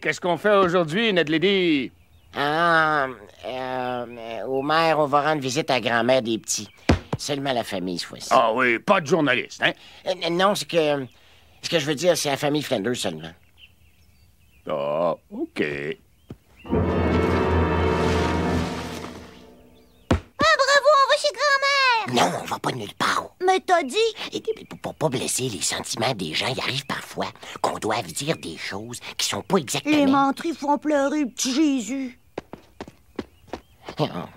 qu'est-ce qu'on fait aujourd'hui, Ned Lady? Ah, euh, au maire, on va rendre visite à grand-mère des petits. Seulement la famille, ce fois-ci. Ah oui, pas de journaliste, hein? Euh, non, ce que... Ce que je veux dire, c'est la famille Flanders seulement. Ah, OK. Ah, bravo, on va chez grand-mère! Non, on va pas nulle part. Mais t'as dit... Et pour pas blesser les sentiments des gens, ils arrivent par qu'on doive dire des choses qui sont pas exactement... Les mentries font pleurer petit Jésus. Ah.